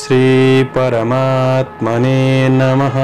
श्री परमात्मने नमः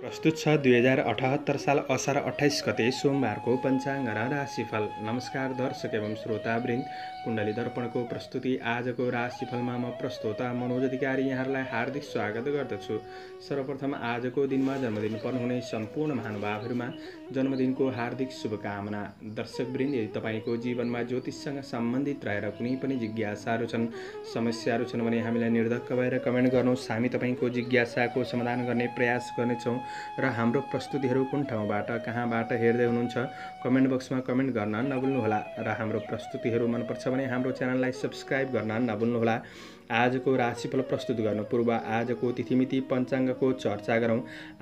प्रस्तुत छ दुई हजार अठहत्तर साल असार अठाइस गते सोमबारको पञ्चाङ्ग र राशिफल नमस्कार दर्शक एवं श्रोता श्रोतावृन्द कुण्डली दर्पणको प्रस्तुति आजको राशिफलमा म प्रस्तोता मनोज अधिकारी यहाँहरूलाई हार्दिक स्वागत गर्दछु सर्वप्रथम आजको दिनमा जन्मदिन पर्नुहुने सम्पूर्ण महानुभावहरूमा जन्मदिनको हार्दिक शुभकामना दर्शकवृन्द यदि तपाईँको जीवनमा ज्योतिषसँग सम्बन्धित रहेर कुनै पनि जिज्ञासाहरू छन् समस्याहरू छन् भने हामीलाई निर्धक्क भएर कमेन्ट गर्नुहोस् हामी तपाईँको जिज्ञासाको समाधान गर्ने प्रयास गर्नेछौँ र हाम्रो प्रस्तुतिहरू कुन ठाउँबाट कहाँबाट हेर्दै हुनुहुन्छ कमेन्ट बक्समा कमेन्ट गर्न नभुल्नुहोला र हाम्रो प्रस्तुतिहरू मनपर्छ भने हाम्रो च्यानललाई सब्सक्राइब गर्न नभुल्नुहोला आजको राशिफल प्रस्तुत गर्न पूर्व आजको तिथिमिति पञ्चाङ्गको चर्चा गरौँ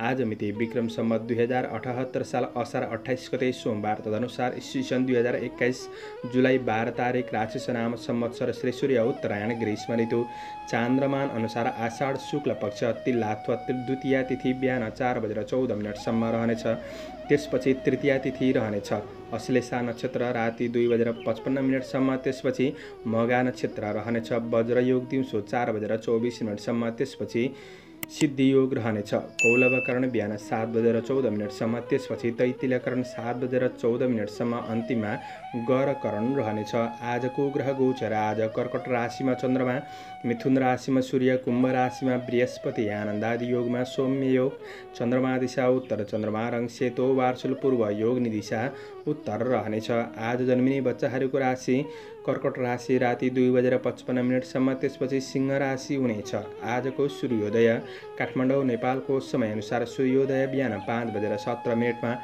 आज मिति विक्रम सम्मत दुई हजार अठहत्तर साल असार अठाइस गते सोमबार तदनुसार इस्वी सन् दुई हजार एक्काइस जुलाई बाह्र तारिक राशि सनाम संवत्सर श्री सूर्य उत्तरायण ग्रीष्म ऋतु चान्द्रमान अनुसार आषाढ शुक्ल पक्ष तिल्ला अथवा द्वितीय तिथि बिहान चार बजेर चौध मिनटसम्म रहनेछ त्यसपछि तृतीय तिथि रहनेछ अश्लेषा नक्षत्र राति दुई बजेर पचपन्न मिनटसम्म त्यसपछि मगा नक्षत्र रहनेछ बज्रयोग दिउँसो चार बजेर चौबिस मिनटसम्म त्यसपछि सिद्धियोग रहनेछ कौलभकरण बिहान सात बजेर चौध मिनटसम्म त्यसपछि तैतिलकरण सात बजेर चौध मिनटसम्म अन्तिममा गरकरण रहनेछ आजको ग्रह गोचर आज कर्कट राशिमा चन्द्रमा मिथुन राशिमा सूर्य कुम्भ राशिमा बृहस्पति आनन्दादि योगमा सौम्य योग चन्द्रमा दिशा उत्तर चन्द्रमा रङ सेतो वार्सुल पूर्व योग निदिशा उत्तर रहनेछ आज जन्मिने बच्चाहरूको राशि कर्कट राशि राति दुई बजेर पचपन्न मिनटसम्म त्यसपछि सिंह राशि हुनेछ आजको सूर्योदय काठमाडौँ नेपालको समयअनुसार सूर्योदय बिहान पाँच बजेर सत्र मिनटमा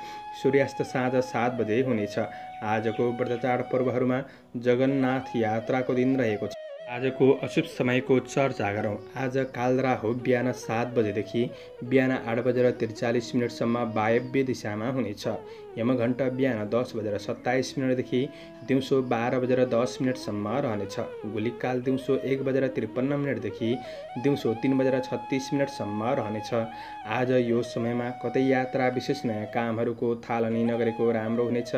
सूर्यास्त साँझ सात बजे हुनेछ आजको व्रत पर्वहरूमा जगन्नाथ यात्राको दिन रहेको छ आजको अशुभ समयको चर्चा गरौँ आज कालरा हो बिहान सात बजेदेखि बिहान आठ बजेर त्रिचालिस मिनटसम्म वायव्य दिशामा हुनेछ यमघण्ट बिहान दस बजेर सत्ताइस मिनटदेखि दिउँसो बाह्र बजेर दस मिनटसम्म रहनेछ भोलिकाल दिउँसो एक बजेर त्रिपन्न मिनटदेखि दिउँसो तिन बजेर छत्तिस मिनटसम्म रहनेछ आज यो समयमा कतै यात्रा विशेष नयाँ कामहरूको थालनी नगरेको राम्रो हुनेछ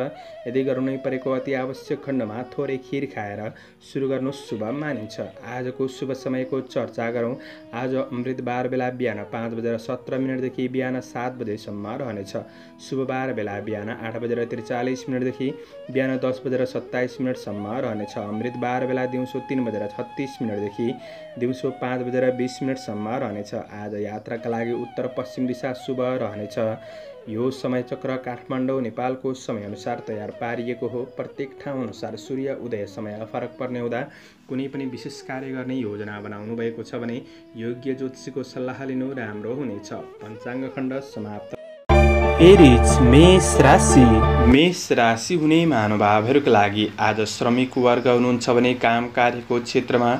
यदि गर्नु परेको अति आवश्यक खण्डमा थोरै खिर खाएर सुरु गर्नु शुभ मानिन्छ आजको शुभ समयको चर्चा गरौँ आज अमृत बार बेला बिहान पाँच बजेर सत्र मिनटदेखि बिहान सात बजेसम्म रहनेछ शुभबार बेला बिहान बिहान आठ बजेर त्रिचालिस मिनटदेखि बिहान दस बजेर सत्ताइस मिनटसम्म रहनेछ अमृत बाह्र बेला दिउँसो तिन बजेर छत्तिस मिनटदेखि दिउँसो पाँच बजेर बिस मिनटसम्म रहनेछ आज यात्राका लागि उत्तर पश्चिम दिशा शुभ रहनेछ यो समयचक्र काठमाडौँ नेपालको समयअनुसार तयार पारिएको हो प्रत्येक ठाउँ अनुसार सूर्य उदय समय फरक पर्ने हुँदा कुनै पनि विशेष कार्य गर्ने योजना बनाउनु भएको छ भने योग्य ज्योतिषीको सल्लाह लिनु राम्रो हुनेछ पञ्चाङ्ग खण्ड समाप्त एरिज मेष राशि मेष राशि हुने महानुभावहरूको लागि आज श्रमिक वर्ग हुनुहुन्छ भने काम कार्यको क्षेत्रमा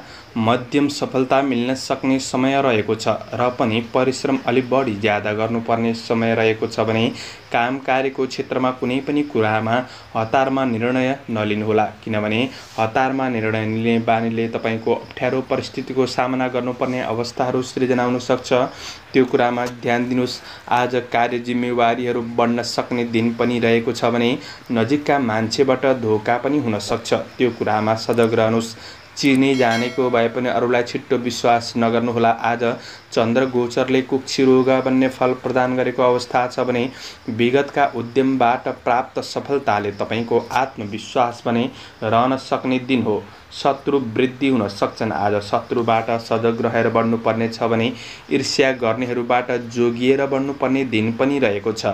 मध्यम सफलता मिल्न सक्ने समय रहेको छ र पनि परिश्रम अलिक बढी ज्यादा गर्नुपर्ने समय रहेको छ भने काम कार्यको क्षेत्रमा कुनै पनि कुरामा हतारमा निर्णय नलिनुहोला किनभने हतारमा निर्णय लिने बानीले तपाईँको अप्ठ्यारो परिस्थितिको सामना गर्नुपर्ने अवस्थाहरू सृजना सक्छ त्यो कुरामा ध्यान दिनुहोस् आज कार्य जिम्मेवारीहरू बढ्न सक्ने दिन पनि रहेको छ भने नजिकका मान्छेबाट धोका पनि हुनसक्छ त्यो कुरामा सजग रहनुहोस् चिनी जानेको भए पनि अरूलाई छिट्टो विश्वास नगर्नुहोला आज चन्द्र गोचरले रोग भन्ने फल प्रदान गरेको अवस्था छ भने विगतका उद्यमबाट प्राप्त सफलताले तपाईँको आत्मविश्वास पनि रहन सक्ने दिन हो शत्रु वृद्धि हुन सक्छन् आज शत्रुबाट सजग रहेर बढ्नुपर्ने छ भने ईर्ष्या गर्नेहरूबाट जोगिएर बढ्नुपर्ने दिन पनि रहेको छ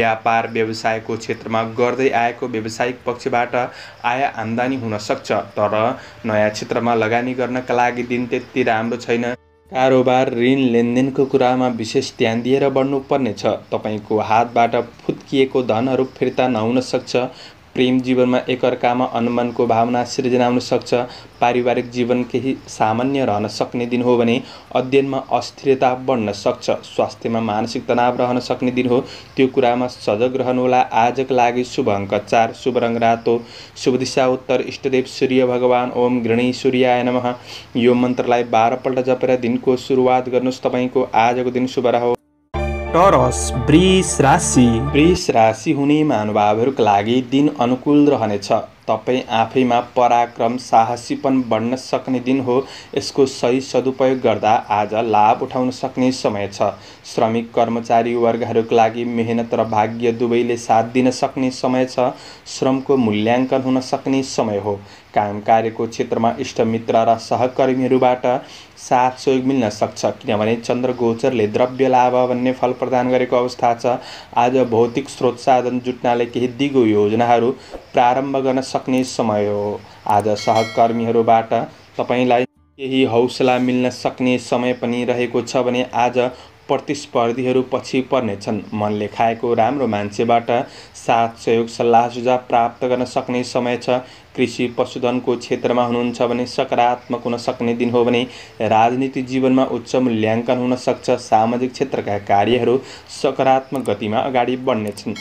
व्यापार व्यवसायको क्षेत्रमा गर्दै आएको व्यावसायिक पक्षबाट आय आम्दानी हुन सक्छ तर नयाँ क्षेत्रमा लगानी गर्नका लागि दिन त्यति राम्रो छैन कारोबार ऋण लेनदेनको कुरामा विशेष ध्यान दिएर बढ्नुपर्नेछ तपाईँको हातबाट फुत्किएको धनहरू फिर्ता नहुन सक्छ प्रेम जीवनमा एकअर्कामा अनुमानको भावना सिर्जना सक्छ पारिवारिक जीवन केही सामान्य रहन सक्ने दिन हो भने अध्ययनमा अस्थिरता बढ्न सक्छ स्वास्थ्यमा मानसिक तनाव रहन सक्ने दिन हो त्यो कुरामा सजग रहनुहोला आजको लागि शुभ अङ्क चार शुभ रङ रातो शुभ दिशा उत्तर इष्टदेव सूर्य भगवान् ओम घृणी सूर्याय नम यो मन्त्रलाई बाह्रपल्ट जपेर दिनको सुरुवात गर्नुहोस् तपाईँको आजको दिन शुभ रहो टरस वृष राशि वृष राशि हुने महानुभावहरूको लागि दिन अनुकूल रहनेछ तपाईँ आफैमा पराक्रम साहसीपन बढ्न सक्ने दिन हो यसको सही सदुपयोग गर्दा आज लाभ उठाउन सक्ने समय छ श्रमिक कर्मचारी वर्गहरूको लागि मेहनत र भाग्य दुवैले साथ दिन सक्ने समय छ श्रमको मूल्याङ्कन हुन सक्ने समय हो काम कार्यको क्षेत्रमा इष्टमित्र र सहकर्मीहरूबाट साथ सहयोग मिल्न सक्छ किनभने चन्द्र गोचरले द्रव्य लाभ भन्ने फल प्रदान गरेको अवस्था छ आज भौतिक स्रोत साधन जुट्नाले केही दिगो योजनाहरू प्रारम्भ गर्न सक्ने समय हो आज सहकर्मीहरूबाट तपाईँलाई केही हौसला मिल्न सक्ने समय पनि रहेको छ भने आज प्रतिस्पर्धीहरू पछि पर्नेछन् मनले खाएको राम्रो मान्छेबाट साथ सहयोग सल्लाह सुझाव प्राप्त गर्न सक्ने समय छ कृषि पशुधनको क्षेत्रमा हुनुहुन्छ भने सकारात्मक हुन सक्ने दिन हो भने राजनीति जीवनमा उच्च मूल्याङ्कन हुन सक्छ सामाजिक क्षेत्रका कार्यहरू सकारात्मक गतिमा अगाडि बढ्नेछन्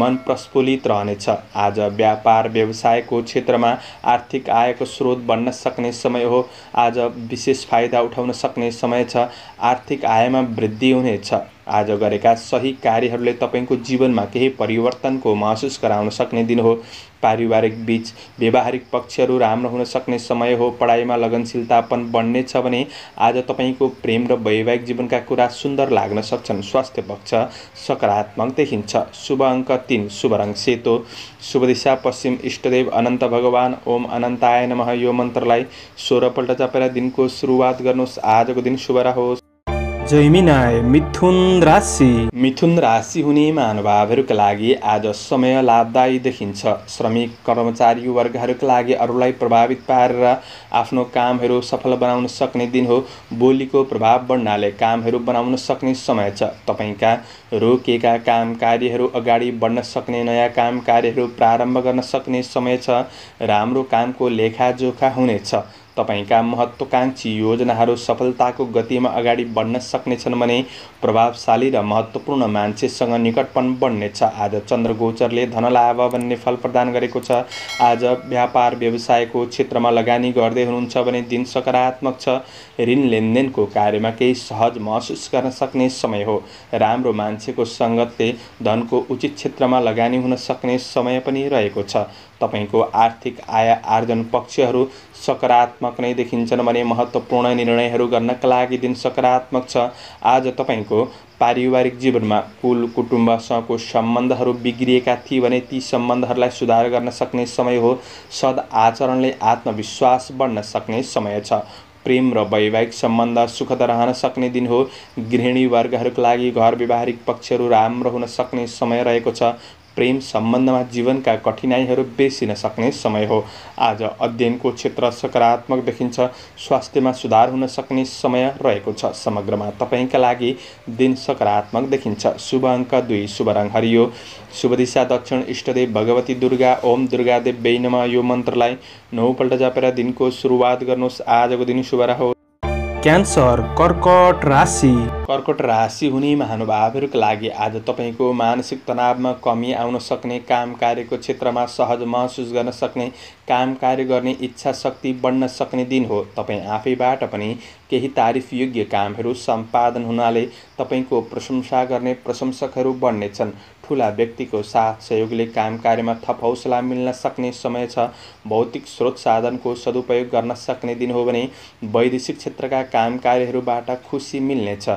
मन प्रस्फुल्लित रहनेछ आज व्यापार व्यवसायको क्षेत्रमा आर्थिक आयको स्रोत बन्न सक्ने समय हो आज विशेष फाइदा उठाउन सक्ने समय छ आर्थिक आयमा वृद्धि हुनेछ आज गरेका सही कार्यहरूले तपाईँको जीवनमा केही परिवर्तनको महसुस गराउन सक्ने दिन हो पारिवारिक बिच व्यावहारिक पक्षहरू राम्रो हुन सक्ने समय हो पढाइमा लगनशीलतापन छ भने आज तपाईँको प्रेम र वैवाहिक जीवनका कुरा सुन्दर लाग्न सक्छन् स्वास्थ्य पक्ष सकारात्मक देखिन्छ शुभ अङ्क तिन शुभ रङ सेतो शुभ दिशा पश्चिम इष्टदेव अनन्त भगवान् ओम अनन्ताय नमः यो मन्त्रलाई सोह्रपल्ट चपेर दिनको सुरुवात गर्नुहोस् आजको दिन शुभ रहोस् जैमिना मिथुन राशि मिथुन राशि हुने महानुभावहरूका लागि आज समय लाभदायी देखिन्छ श्रमिक कर्मचारी वर्गहरूका लागि अरूलाई प्रभावित पारेर आफ्नो कामहरू सफल बनाउन सक्ने दिन हो बोलीको प्रभाव बढ्नाले कामहरू बनाउन सक्ने समय छ तपाईँका रोकेका काम कार्यहरू अगाडि बढ्न सक्ने नयाँ काम कार्यहरू प्रारम्भ गर्न सक्ने समय छ राम्रो कामको लेखाजोखा हुनेछ तपाईँका महत्त्वकाङ्क्षी योजनाहरू सफलताको गतिमा अगाडि बढ्न सक्नेछन् भने प्रभावशाली र महत्त्वपूर्ण मान्छेसँग निकटपन बढ्नेछ आज चन्द्रगोचरले धनलाभ भन्ने फल प्रदान गरेको छ आज व्यापार व्यवसायको क्षेत्रमा लगानी गर्दै हुनुहुन्छ भने दिन सकारात्मक छ ऋण लेनदेनको कार्यमा केही सहज महसुस गर्न सक्ने समय हो राम्रो मान्छेको सङ्गतले धनको उचित क्षेत्रमा लगानी हुन सक्ने समय पनि रहेको छ तपाईँको आर्थिक आय आर्जन पक्षहरू सकारात्मक नै देखिन्छन् भने महत्त्वपूर्ण निर्णयहरू गर्नका लागि दिन सकारात्मक छ आज तपाईँको पारिवारिक जीवनमा कुल कुटुम्बसँगको सम्बन्धहरू बिग्रिएका थिए भने ती सम्बन्धहरूलाई सुधार गर्न सक्ने समय हो सद आचरणले आत्मविश्वास बढ्न सक्ने समय छ प्रेम र वैवाहिक सम्बन्ध सुखद रहन सक्ने दिन हो गृहिणी वर्गहरूको लागि घर व्यवहारिक पक्षहरू राम्रो हुन सक्ने समय रहेको छ प्रेम सम्बन्धमा जीवनका कठिनाइहरू बेसिन सक्ने समय हो आज अध्ययनको क्षेत्र सकारात्मक देखिन्छ स्वास्थ्यमा सुधार हुन सक्ने समय रहेको छ समग्रमा तपाईँका लागि दिन सकारात्मक देखिन्छ शुभ अङ्क दुई शुभ रङ हरियो शुभ दिशा दक्षिण इष्टदेव भगवती दुर्गा ओम दुर्गादेव बेनमा यो मन्त्रलाई नौपल्ट जापेर दिनको सुरुवात गर्नुहोस् आजको दिन शुभ रहोस् क्यान्सर कर्कट राशि कर्कट राशि हुने महानुभावहरूको लागि आज तपाईँको मानसिक तनावमा कमी आउन सक्ने काम कार्यको क्षेत्रमा सहज महसुस गर्न सक्ने काम कार्य गर्ने इच्छा शक्ति बढ्न सक्ने दिन हो तपाईँ आफैबाट पनि केही तारिफ योग्य कामहरू सम्पादन हुनाले तपाईँको प्रशंसा गर्ने प्रशंसकहरू बढ्नेछन् ठुला व्यक्तिको साथ सहयोगले काम कार्यमा थप हौसला मिल्न सक्ने समय छ भौतिक स्रोत साधनको सदुपयोग गर्न सक्ने दिन हो भने वैदेशिक क्षेत्रका काम कार्यहरूबाट खुसी मिल्नेछ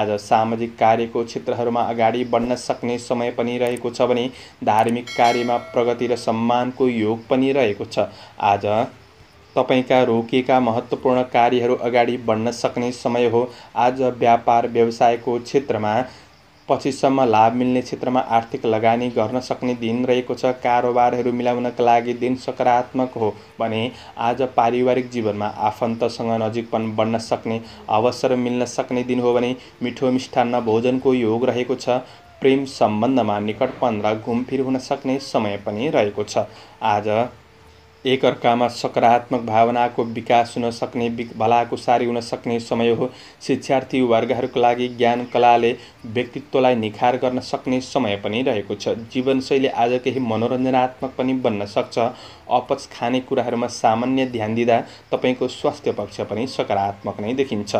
आज सामाजिक कार्यको क्षेत्रहरूमा अगाडि बढ्न सक्ने समय पनि रहेको छ भने धार्मिक कार्यमा प्रगति र सम्मानको योग पनि रहेको छ आज तपाईँका रोकिएका महत्त्वपूर्ण कार्यहरू अगाडि बढ्न सक्ने समय हो आज व्यापार व्यवसायको क्षेत्रमा पछिसम्म लाभ मिल्ने क्षेत्रमा आर्थिक लगानी गर्न सक्ने दिन रहेको छ कारोबारहरू मिलाउनका लागि दिन सकारात्मक हो भने आज पारिवारिक जीवनमा आफन्तसँग नजिकपन बढ्न सक्ने अवसर मिल्न सक्ने दिन हो भने मिठो मिष्ठान्न भोजनको योग रहेको छ प्रेम सम्बन्धमा निकटपन र घुमफिर हुन सक्ने समय पनि रहेको छ आज एकअर्कामा सकारात्मक भावनाको विकास हुन सक्ने भलाको सारी हुन सक्ने समय हो शिक्षार्थी वर्गहरूको लागि ज्ञान कलाले व्यक्तित्वलाई निखार गर्न सक्ने समय पनि रहेको छ जीवनशैली आज केही मनोरञ्जनात्मक पनि बन्न सक्छ अपच खानेकुराहरूमा सामान्य ध्यान दिँदा तपाईँको स्वास्थ्य पक्ष पनि सकारात्मक नै देखिन्छ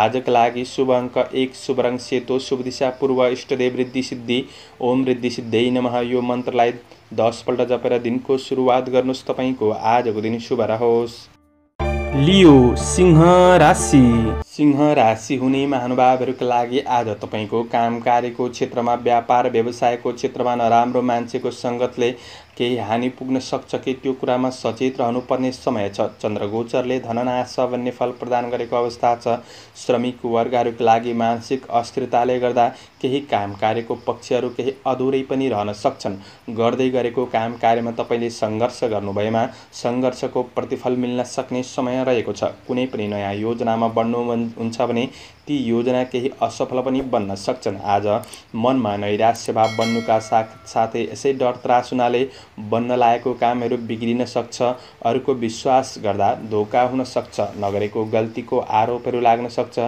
आजका लागि शुभ अङ्क एक शुभ रङ सेतो शुभ दिशा पूर्व इष्टदेव वृद्धि सिद्धि ओम वृद्धि सिद्धि नमः यो मन्त्रलाई दसपल्ट जपेर दिनको सुरुवात गर्नुहोस् तपाईँको आजको दिन शुभ रहोस् लियो सिंह राशि सिंह राशि हुने महानुभावहरूका लागि आज तपाईँको काम कार्यको क्षेत्रमा व्यापार व्यवसायको क्षेत्रमा नराम्रो मान्छेको सङ्गतले केही हानि पुग्न सक्छ कि त्यो कुरामा सचेत रहनुपर्ने समय छ चन्द्रगोचरले धननाश भन्ने फल प्रदान गरेको अवस्था छ श्रमिक वर्गहरूका लागि मानसिक अस्थिरताले गर्दा केही काम कार्यको पक्षहरू केही अधुरै पनि रहन सक्छन् गर्दै गरेको काम कार्यमा तपाईँले सङ्घर्ष गर्नुभएमा सङ्घर्षको प्रतिफल मिल्न सक्ने समय रहेको छ कुनै पनि नयाँ योजनामा बन्नु हुन्छ भने ती योजना केही असफल पनि बन्न सक्छन् आज मनमा नैराश्यभाव बन्नुका साथ साथै यसै डर त्रास हुनाले बन्न लागेको कामहरू बिग्रिन सक्छ अरूको विश्वास गर्दा धोका हुन सक्छ नगरेको गल्तीको आरोपहरू लाग्न सक्छ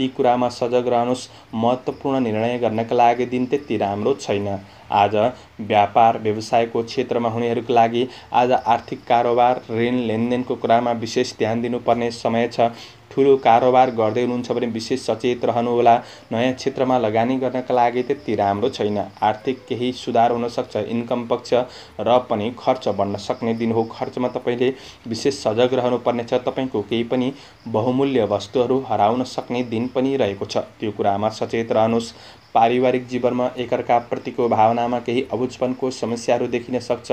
ती कुरामा सजग रहनुहोस् महत्त्वपूर्ण निर्णय गर्नका लागि दिन त्यति राम्रो छैन आज व्यापार व्यवसायको क्षेत्रमा हुनेहरूको लागि आज आर्थिक कारोबार ऋण लेनदेनको कुरामा विशेष ध्यान दिनुपर्ने समय छ ठुलो कारोबार गर्दै हुनुहुन्छ भने विशेष सचेत रहनुहोला नयाँ क्षेत्रमा लगानी गर्नका लागि त्यति राम्रो छैन आर्थिक केही सुधार हुनसक्छ इन्कम पक्ष र पनि खर्च बढ्न सक्ने दिन हो खर्चमा तपाईँले विशेष सजग रहनुपर्नेछ तपाईँको केही पनि बहुमूल्य वस्तुहरू हराउन सक्ने दिन पनि रहेको छ त्यो कुरामा सचेत रहनुहोस् पारिवारिक जीवनमा एकअर्काप्रतिको भावनामा केही अबुझपनको समस्याहरू देखिन सक्छ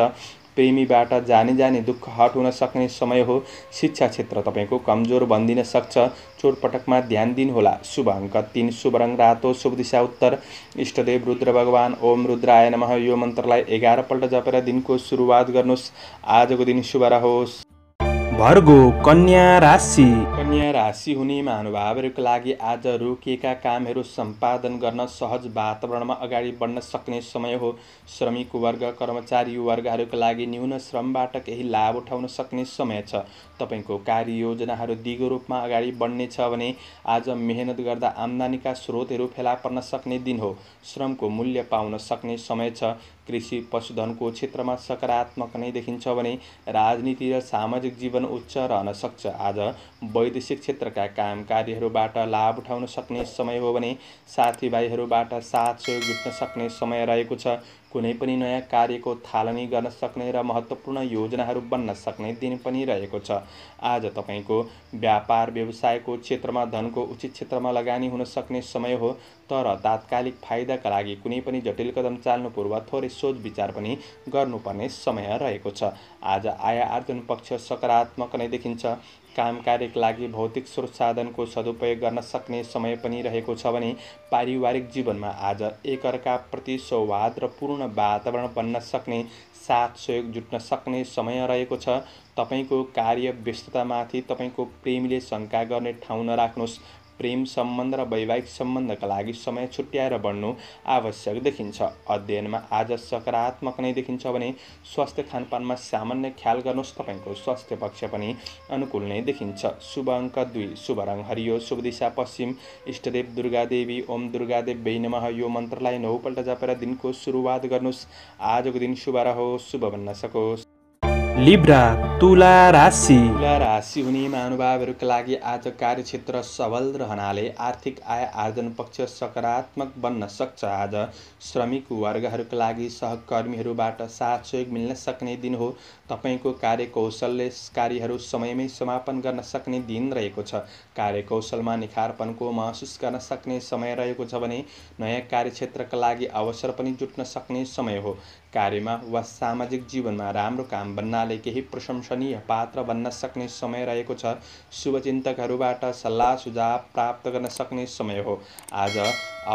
प्रेमीबाट जानी जानी दुःख हट हुन सक्ने समय हो शिक्षा क्षेत्र तपाईँको कमजोर बनिदिन सक्छ चोटपटकमा ध्यान दिनुहोला शुभ अङ्क तिन शुभ रङ रातो शुभ दिशा उत्तर इष्टदेव रुद्र भगवान ओम रुद्राय नमः यो मन्त्रलाई एघारपल्ट जपेर दिनको सुरुवात गर्नुहोस् आजको दिन शुभ रहोस् भर्गो कन्या राशि कन्या राशि हुने महानुभावहरूको लागि आज रोकिएका कामहरू सम्पादन गर्न सहज वातावरणमा अगाडि बढ्न सक्ने समय हो श्रमिक वर्ग कर्मचारी वर्गहरूका लागि न्यून श्रमबाट केही लाभ उठाउन सक्ने समय छ तपाईँको कार्ययोजनाहरू दिगो रूपमा अगाडि बढ्ने छ भने आज मेहनत गर्दा आम्दानीका स्रोतहरू फेला पर्न सक्ने दिन हो श्रमको मूल्य पाउन सक्ने समय छ कृषि पशुधनको क्षेत्रमा सकारात्मक नै देखिन्छ भने राजनीति र सामाजिक जीवन उच्च रहन सक्छ आज वैदेशिक क्षेत्रका काम कार्यहरूबाट लाभ उठाउन सक्ने समय हो भने साथीभाइहरूबाट साथ सहयोग जुट्न सक्ने समय रहेको छ कुनै पनि नयाँ कार्यको थालनी गर्न सक्ने र महत्त्वपूर्ण योजनाहरू बन्न सक्ने दिन पनि रहेको छ आज तपाईँको व्यापार व्यवसायको क्षेत्रमा धनको उचित क्षेत्रमा लगानी हुन सक्ने समय हो तर तात्कालिक फाइदाका लागि कुनै पनि जटिल कदम चाल्नु पूर्व थोरै सोच विचार पनि गर्नुपर्ने समय रहेको छ आज आय आर्जन पक्ष सकारात्मक नै देखिन्छ काम कार्यका लागि भौतिक स्रोत साधनको सदुपयोग गर्न सक्ने समय पनि रहेको छ भने पारिवारिक जीवनमा आज एकअर्काप्रति सौहाद र पूर्ण वातावरण बन्न सक्ने साथ सहयोग जुट्न सक्ने समय रहेको छ तपाईँको कार्य व्यस्ततामाथि तपाईँको प्रेमीले शङ्का गर्ने ठाउँ नराख्नुहोस् प्रेम सम्बन्ध र वैवाहिक सम्बन्धका लागि समय छुट्याएर बढ्नु आवश्यक देखिन्छ अध्ययनमा आज सकारात्मक नै देखिन्छ भने स्वास्थ्य खानपानमा सामान्य ख्याल गर्नुहोस् तपाईँको स्वास्थ्य पक्ष पनि अनुकूल नै देखिन्छ शुभ अङ्क दुई शुभ रङ हरियो शुभ दिशा पश्चिम इष्टदेव दुर्गादेवी ओम दुर्गादेव भै नमः यो मन्त्रलाई नौपल्ट जापेर दिनको सुरुवात गर्नुहोस् आजको दिन शुभ रहोस् शुभ भन्न सकोस् लिब्रा तुला राशि तुला राशि हुने महानुभावहरूका लागि आज कार्यक्षेत्र सबल रहनाले आर्थिक आय आर्जन पक्ष सकारात्मक बन्न सक्छ आज श्रमिक वर्गहरूका लागि सहकर्मीहरूबाट साथ सहयोग मिल्न सक्ने दिन हो तपाईँको कार्यकौशलले कार्यहरू समयमै समापन गर्न सक्ने दिन रहेको छ कार्यकौशलमा निखारपनको महसुस गर्न सक्ने समय रहेको छ भने नयाँ कार्यक्षेत्रका लागि अवसर पनि जुट्न सक्ने समय हो कार्यमा वा सामाजिक जीवनमा राम्रो काम बन्नाले केही प्रशंसनीय पात्र बन्न सक्ने समय रहेको छ शुभचिन्तकहरूबाट सल्लाह सुझाव प्राप्त गर्न सक्ने समय हो आज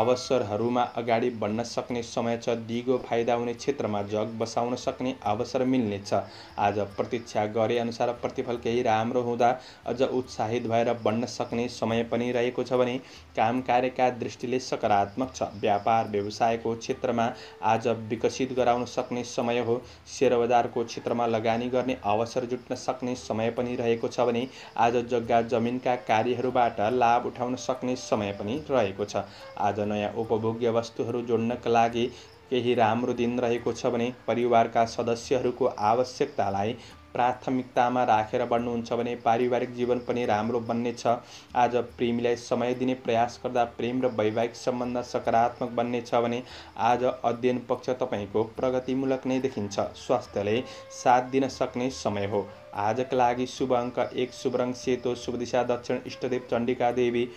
अवसरहरूमा अगाडि बढ्न सक्ने समय छ दिगो फाइदा हुने क्षेत्रमा जग बसाउन सक्ने अवसर मिल्नेछ आज प्रतीक्षा गरे अनुसार प्रतिफल केही राम्रो हुँदा अझ उत्साहित भएर बढ्न सक्ने समय पनि रहेको छ भने काम कार्यका दृष्टिले सकारात्मक छ व्यापार व्यवसायको क्षेत्रमा आज विकसित गराउन सक्ने समय हो सेयर बजारको क्षेत्रमा लगानी गर्ने अवसर जुट्न सक्ने समय पनि रहेको छ भने आज जग्गा जमिनका कार्यहरूबाट लाभ उठाउन सक्ने समय पनि रहेको छ आज नयाँ उपभोग्य वस्तुहरू जोड्नका लागि केही राम्रो दिन रहेको छ भने परिवारका सदस्यहरूको आवश्यकतालाई प्राथमिकतामा राखेर बढ्नुहुन्छ भने पारिवारिक जीवन पनि राम्रो बन्नेछ आज प्रेमीलाई समय दिने प्रयास गर्दा प्रेम र वैवाहिक सम्बन्ध सकारात्मक बन्नेछ भने आज अध्ययन पक्ष तपाईँको प्रगतिमूलक नै देखिन्छ स्वास्थ्यले साथ दिन सक्ने समय हो आजका लागि शुभ अङ्क एक शुभ रङ सेतो शुभ दिशा दक्षिण इष्टदेव चण्डिका देवी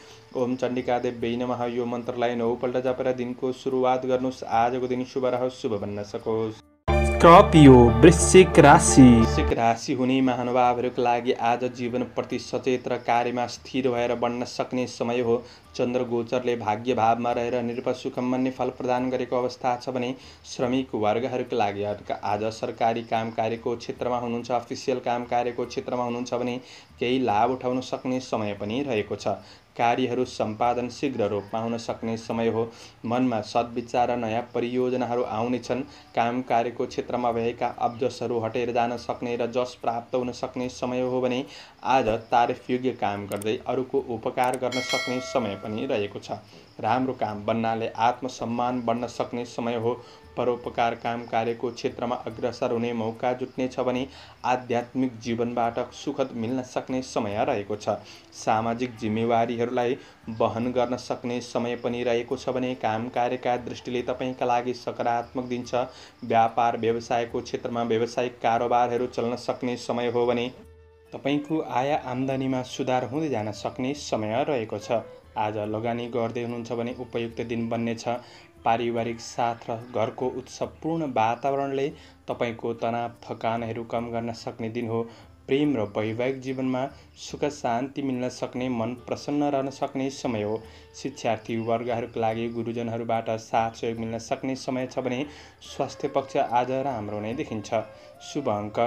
ओम चण्डिका देव बेही नमः यो मन्त्रलाई नौपल्ट जपेर दिनको सुरुवात गर्नुहोस् आजको दिन शुभ रहोस् शुभ भन्न सकोस् स्कर्पियो वृश्चिक राशि वृश्चिक राशि हुने महानुभावहरूको लागि आज जीवनप्रति सचेत र कार्यमा स्थिर भएर बन्न सक्ने समय हो चन्द्र गोचरले भाग्य भावमा रहेर निरूप सुखम भन्ने फल प्रदान गरेको अवस्था छ भने श्रमिक वर्गहरूको लागि आज सरकारी काम कार्यको क्षेत्रमा हुनुहुन्छ अफिसियल काम कार्यको क्षेत्रमा हुनुहुन्छ भने केही लाभ उठाउन सक्ने समय पनि रहेको छ कार्यहरू सम्पादन शीघ्र रूपमा हुन सक्ने समय हो मनमा सद्विचार र नयाँ परियोजनाहरू आउनेछन् काम कार्यको क्षेत्रमा भएका अब्जसहरू हटेर जान सक्ने र जस प्राप्त हुन सक्ने समय हो भने आज तारिफयोग्य काम गर्दै अरूको उपकार गर्न सक्ने समय पनि रहेको छ राम्रो काम बन्नाले आत्मसम्मान बन्न सक्ने समय हो परोपकार काम कार्यको क्षेत्रमा अग्रसर हुने मौका जुट्नेछ भने आध्यात्मिक जीवनबाट सुखद मिल्न सक्ने समय रहेको छ सामाजिक जिम्मेवारीहरूलाई वहन गर्न सक्ने समय पनि रहेको छ भने काम कार्यका दृष्टिले तपाईँका लागि सकारात्मक दिन छ व्यापार व्यवसायको क्षेत्रमा व्यावसायिक कारोबारहरू चल्न सक्ने समय हो भने तपाईँको आय आम्दानीमा सुधार हुँदै जान सक्ने समय रहेको छ आज लगानी गर्दै हुनुहुन्छ भने उपयुक्त दिन बन्नेछ पारिवारिक साथ र घरको उत्सवपूर्ण वातावरणले तपाईँको तनाव थकानहरू कम गर्न सक्ने दिन हो प्रेम र वैवाहिक जीवनमा सुख शान्ति मिल्न सक्ने मन प्रसन्न रहन सक्ने समय हो शिक्षार्थी वर्गहरूको लागि गुरुजनहरूबाट साथ सहयोग मिल्न सक्ने समय छ भने स्वास्थ्य पक्ष आज राम्रो नै देखिन्छ शुभ अङ्क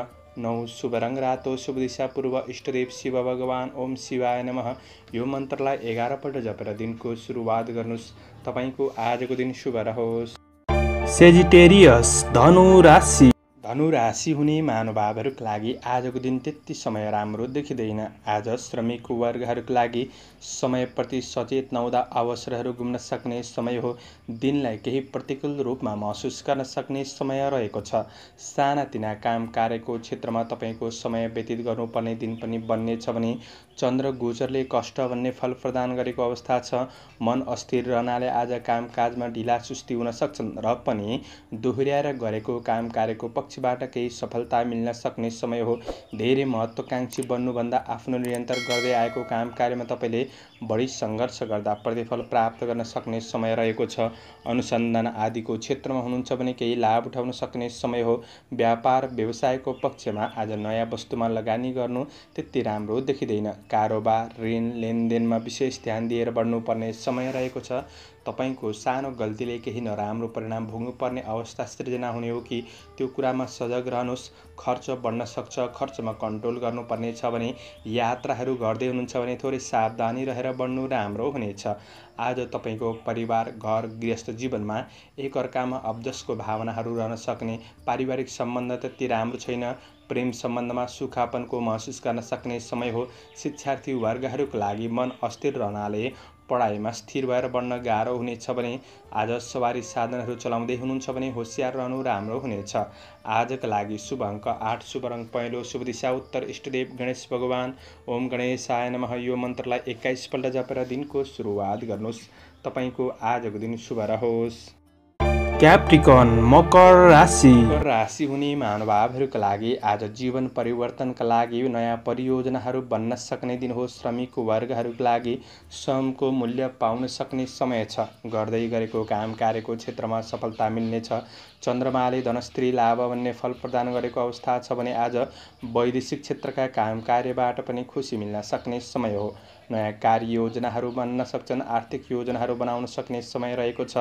नौ शुभ रङ रातो शुभ दिशा पूर्व इष्टदेव शिव भगवान् ओम शिवाय नमः यो मन्त्रलाई एघारपल्ट जपेर दिनको सुरुवात गर्नुहोस् तपाईँको आजको दिन शुभ रहोस् सेजिटेरियस धनु राशि धनु राशि हुने महानुभावहरूको लागि आजको दिन त्यति समय राम्रो देखिँदैन आज श्रमिक वर्गहरूको लागि समयप्रति सचेत नहुँदा अवसरहरू गुम्न सक्ने समय हो दिनलाई केही प्रतिकूल रूपमा महसुस गर्न सक्ने समय रहेको छ सानातिना काम कार्यको क्षेत्रमा तपाईँको समय व्यतीत गर्नुपर्ने दिन पनि बन्नेछ भने चन्द्र गोचरले कष्ट भन्ने फल प्रदान गरेको अवस्था छ मन अस्थिर रहनाले आज कामकाजमा सुस्ती हुन सक्छन् र पनि दोहोऱ्याएर गरेको काम कार्यको पक्ष कोसिसबाट केही सफलता मिल्न सक्ने समय हो धेरै महत्त्वाकाङ्क्षी बन्नुभन्दा आफ्नो निरन्तर गर्दै आएको काम कार्यमा तपाईँले बढी सङ्घर्ष गर्दा प्रतिफल प्राप्त गर्न सक्ने समय रहेको छ अनुसन्धान आदिको क्षेत्रमा हुनुहुन्छ भने केही लाभ उठाउन सक्ने समय हो व्यापार व्यवसायको पक्षमा आज नयाँ वस्तुमा लगानी गर्नु त्यति राम्रो देखिँदैन कारोबार ऋण लेनदेनमा विशेष ध्यान दिएर बढ्नुपर्ने समय रहेको छ तपाईँको सानो गल्तीले केही नराम्रो परिणाम भोग्नुपर्ने अवस्था सृजना हुने हो कि त्यो कुरामा सजग रहनुहोस् खर्च बढ्न सक्छ खर्चमा कन्ट्रोल गर्नुपर्ने छ भने यात्राहरू गर्दै हुनुहुन्छ भने थोरै सावधानी रहेर बढ्नु राम्रो हुनेछ आज तपाईँको परिवार घर गृहस्थ जीवनमा एकअर्कामा अब्जसको भावनाहरू रहन सक्ने पारिवारिक सम्बन्ध त्यति राम्रो छैन प्रेम सम्बन्धमा सुखापनको महसुस गर्न सक्ने समय हो शिक्षार्थी वर्गहरूको लागि मन अस्थिर रहनाले पढाइमा स्थिर भएर बढ्न गाह्रो हुनेछ भने आज सवारी साधनहरू चलाउँदै हुनुहुन्छ भने होसियार रहनु राम्रो हुनेछ आजका लागि शुभ अङ्क आठ शुभ रङ पहेँलो शुभ दिशा उत्तर इष्टदेव गणेश भगवान् ओम गणेशाय नमः यो मन्त्रलाई एक्काइसपल्ट जपेर दिनको सुरुवात गर्नुहोस् तपाईँको आजको दिन शुभ रहोस् क्याप्रिकन मकर राशि राशि हुने महानुभावहरूका लागि आज जीवन परिवर्तनका लागि नयाँ परियोजनाहरू बन्न सक्ने दिन हो श्रमिक वर्गहरूका लागि श्रमको मूल्य पाउन सक्ने समय छ गर्दै गरेको काम कार्यको क्षेत्रमा सफलता मिल्नेछ चन्द्रमाले धनस्त्री लाभ भन्ने फल प्रदान गरेको अवस्था छ भने आज वैदेशिक क्षेत्रका काम कार्यबाट पनि खुसी मिल्न सक्ने समय हो कार्य नयाँ कार्ययोजनाहरू बन्न सक्छन् आर्थिक योजनाहरू बनाउन सक्ने समय रहेको छ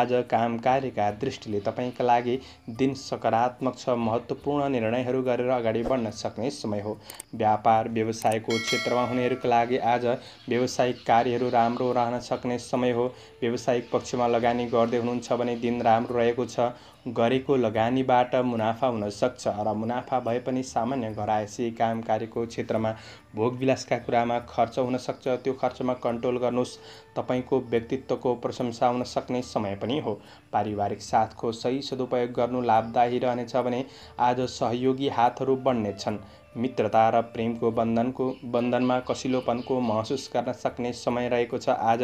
आज काम कार्यका दृष्टिले तपाईँका लागि दिन सकारात्मक छ महत्त्वपूर्ण निर्णयहरू गरेर अगाडि बढ्न सक्ने समय हो व्यापार व्यवसायको क्षेत्रमा हुनेहरूका लागि आज व्यावसायिक कार्यहरू राम्रो रहन सक्ने समय हो व्यावसायिक पक्षमा लगानी गर्दै हुनुहुन्छ भने दिन राम्रो रहेको छ गरेको लगानीबाट मुनाफा हुनसक्छ र मुनाफा भए पनि सामान्य घरायसी काम कार्यको क्षेत्रमा भोगविलासका कुरामा खर्च हुनसक्छ त्यो खर्चमा कन्ट्रोल गर्नुहोस् तपाईँको व्यक्तित्वको प्रशंसा हुन सक्ने समय पनि हो पारिवारिक साथको सही सदुपयोग गर्नु लाभदायी रहनेछ भने आज सहयोगी हातहरू बन्नेछन् मित्रता र प्रेमको बन्धनको बन्धनमा कसिलोपनको महसुस गर्न सक्ने समय रहेको छ आज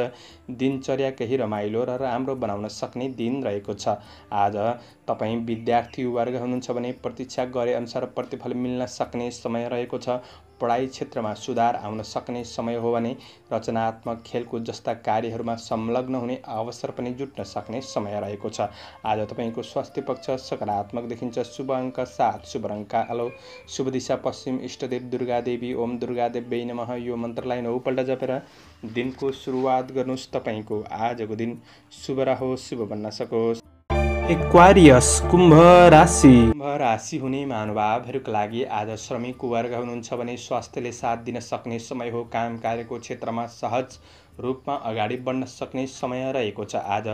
दिनचर्या केही रमाइलो र राम्रो बनाउन सक्ने दिन रहेको छ आज तपाईँ विद्यार्थी वर्ग हुनुहुन्छ भने प्रतीक्षा गरे अनुसार प्रतिफल मिल्न सक्ने समय रहेको छ पढाइ क्षेत्रमा सुधार आउन सक्ने समय हो भने रचनात्मक खेलकुद जस्ता कार्यहरूमा संलग्न हुने अवसर पनि जुट्न सक्ने समय रहेको छ आज तपाईँको स्वास्थ्य पक्ष सकारात्मक देखिन्छ शुभ अङ्क सात शुभ रङ्क आलो शुभ दिशा पश्चिम इष्टदेव दुर्गा देवी ओम दुर्गादेव बे नमः यो मन्त्रलाई नौपल्ट जपेर दिनको सुरुवात गर्नुहोस् तपाईँको आजको दिन शुभ रहोस् शुभ बन्न सकोस् एक्वारियस कुम्भ राशि कुम्भ राशि हुने महानुभावहरूको लागि आज श्रमिक वर्ग हुनुहुन्छ भने स्वास्थ्यले साथ दिन सक्ने समय हो काम कार्यको क्षेत्रमा सहज रूपमा अगाडि बढ्न सक्ने समय रहेको छ आज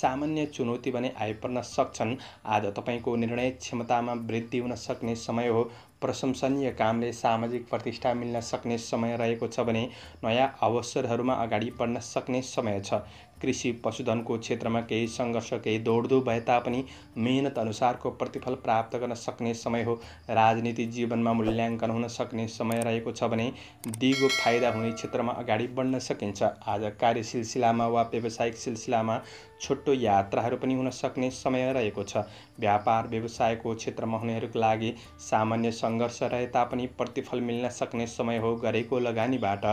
सामान्य चुनौती भने आइपर्न सक्छन् आज तपाईँको निर्णय क्षमतामा वृद्धि हुन सक्ने समय हो प्रशंसनीय कामले सामाजिक प्रतिष्ठा मिल्न सक्ने समय रहेको छ भने नयाँ अवसरहरूमा अगाडि बढ्न सक्ने समय छ कृषि पशुधनको क्षेत्रमा केही सङ्घर्ष केही दौडदो भए तापनि मेहनत अनुसारको प्रतिफल प्राप्त गर्न सक्ने समय हो राजनीति जीवनमा मूल्याङ्कन हुन सक्ने समय रहेको छ भने दिगो फाइदा हुने क्षेत्रमा अगाडि बढ्न सकिन्छ आज कार्य सिलसिलामा वा व्यावसायिक सिलसिलामा छोटो यात्राहरू पनि हुन सक्ने समय रहेको छ व्यापार व्यवसायको क्षेत्रमा हुनेहरूको लागि सामान्य सङ्घर्ष रहे तापनि प्रतिफल मिल्न सक्ने समय हो गरेको लगानीबाट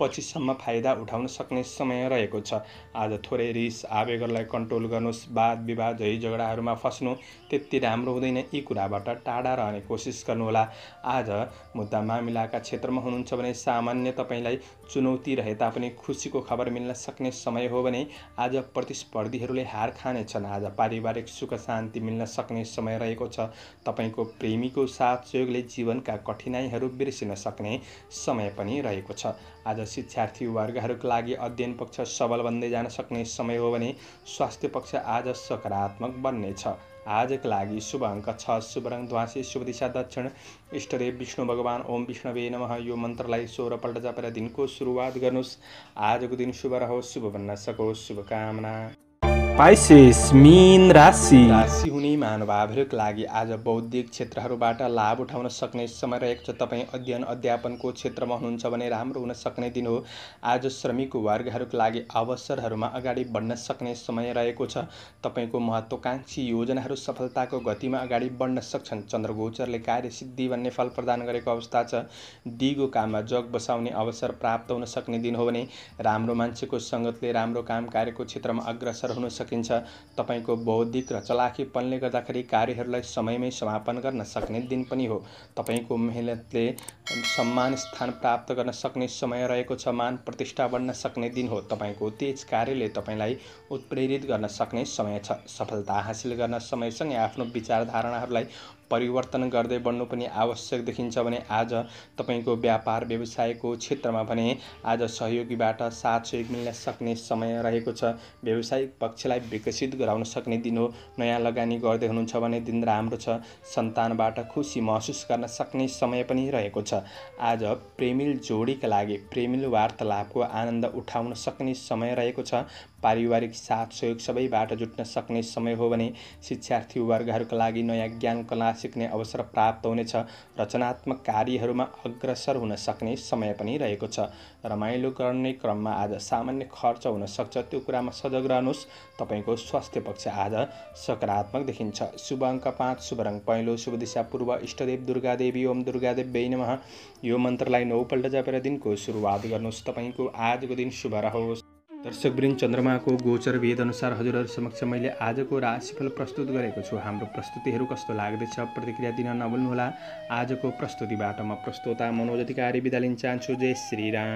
पछिसम्म फाइदा उठाउन सक्ने समय रहेको छ आज थोरै रिस आवेगहरूलाई कन्ट्रोल गर्नुहोस् वाद विवाद झै झगडाहरूमा फस्नु त्यति राम्रो हुँदैन यी कुराबाट टाढा रहने कोसिस गर्नुहोला आज मुद्दा मामिलाका क्षेत्रमा हुनुहुन्छ भने सामान्य तपाईँलाई चुनौती रहे तापनि खुसीको खबर मिल्न सक्ने समय हो भने आज प्रतिस्पर्धीहरूले हार खानेछन् आज पारिवारिक सुख शान्ति मिल्न सक्ने समय रहेको छ तपाईँको प्रेमीको साथ सहयोगले जीवनका कठिनाइहरू बिर्सिन सक्ने समय पनि रहेको छ आज शिक्षार्थी वर्गहरूको लागि अध्ययन पक्ष सबल बन्दै जान सक्ने समय हो भने स्वास्थ्य पक्ष आज सकारात्मक बन्नेछ आजका लागि शुभ अङ्क छ शुभ रङ ध्वासी शुभ दिशा दक्षिण इष्टदेव विष्णु भगवान् ओम विष्णुवे नमः यो मन्त्रलाई सोह्रपल्ट जपेर दिनको सुरुवात गर्नुहोस् आजको दिन शुभ रहोस् शुभ भन्न सकोस् शुभकामना पाइसेस मिन राशि राशि हुने महानुभावहरूको लागि आज बौद्धिक क्षेत्रहरूबाट लाभ उठाउन सक्ने समय रहेको छ तपाईँ अध्ययन अध्यापनको क्षेत्रमा हुनुहुन्छ भने राम्रो हुन सक्ने दिन हो आज श्रमिक वर्गहरूको लागि अवसरहरूमा अगाडि बढ्न सक्ने समय रहेको छ तपाईँको महत्त्वकांक्षी योजनाहरू सफलताको गतिमा अगाडि बढ्न सक्छन् चन्द्रगोचरले कार्यसिद्धि भन्ने फल प्रदान गरेको अवस्था छ दिगो काममा जग बसाउने अवसर प्राप्त हुन सक्ने दिन हो भने राम्रो मान्छेको सङ्गतले राम्रो काम कार्यको क्षेत्रमा अग्रसर हुन सक्छ सकिन्छ तपाईँको बौद्धिक र चलाखीपनले गर्दाखेरि कार्यहरूलाई समयमै समापन गर्न सक्ने दिन पनि हो तपाईँको मेहनतले सम्मान स्थान प्राप्त गर्न सक्ने समय रहेको छ मान प्रतिष्ठा बन्न सक्ने दिन हो तपाईँको तेज कार्यले तपाईँलाई उत्प्रेरित गर्न सक्ने समय छ सफलता हासिल गर्न समयसँगै आफ्नो विचार धारणाहरूलाई परिवर्तन गर्दै बढ्नु पनि आवश्यक देखिन्छ भने आज तपाईँको व्यापार व्यवसायको क्षेत्रमा भने आज सहयोगीबाट साथ सहयोग मिल्न सक्ने समय रहेको छ व्यवसायिक पक्षलाई विकसित गराउन सक्ने दिन हो नयाँ लगानी गर्दै हुनुहुन्छ भने दिन राम्रो छ सन्तानबाट खुसी महसुस गर्न सक्ने समय पनि रहेको छ आज प्रेमिल जोडीका लागि प्रेमिल वार्तालापको आनन्द उठाउन सक्ने समय रहेको छ पारिवारिक साथ सहयोग सबैबाट जुट्न सक्ने समय हो भने शिक्षार्थी वर्गहरूका लागि नयाँ ज्ञान कला सिक्ने अवसर प्राप्त हुनेछ रचनात्मक कार्यहरूमा अग्रसर हुन सक्ने समय पनि रहेको छ रमाइलो गर्ने क्रममा आज सामान्य खर्च हुन सक्छ त्यो कुरामा सजग रहनुहोस् तपाईँको स्वास्थ्य पक्ष आज सकारात्मक देखिन्छ शुभ अङ्क पाँच शुभ रङ पहेँलो शुभ दिशा पूर्व इष्टदेव दुर्गादेवी ओम दुर्गादेव बेई नमः यो मन्त्रलाई नौपल्ट जापेर दिनको सुरुवात गर्नुहोस् तपाईँको आजको दिन शुभ रहोस् दर्शकवृन्द चन्द्रमाको गोचर वेद अनुसार हजुरहरू समक्ष मैले आजको राशिफल प्रस्तुत गरेको छु हाम्रो प्रस्तुतिहरू कस्तो लाग्दैछ प्रतिक्रिया दिन नभुल्नुहोला आजको प्रस्तुतिबाट म प्रस्तोता मनोज अधिकारी बिदा लिन चाहन्छु जय श्रीराम